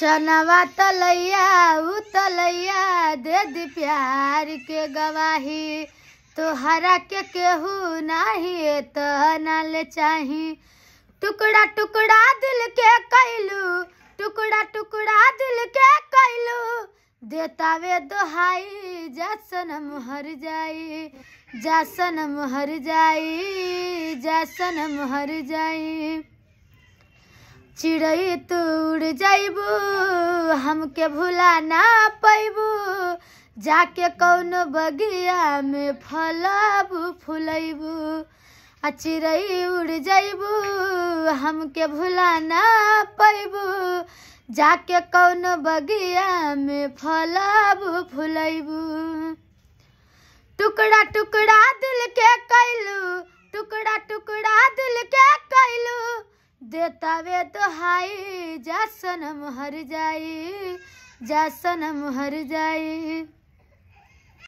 चनवा तलैया उ तलैया दे दी प्यार के गवाही तोहरा के केहू नाही तो ले चाही टुकड़ा टुकड़ा दिल के कैलू टुकड़ा टुकड़ा दिल के कैलू देतावे दोहाई जसन मुहर जाई जसन मुहर जाई जसन मुहर जाई चिड़ै तो उड़ जाइबू हमके भुला ना पैबू जाके कौन बगिया में फलाबू फुलैबू आ चिड़ै उड़ जाइबू हमके भुला ना पैबू जाके कौन बगिया में फलाबू फुलैबू टुकड़ा टुकड़ा देतावे तुहाई जासनम हर जाई जासनम हर जाई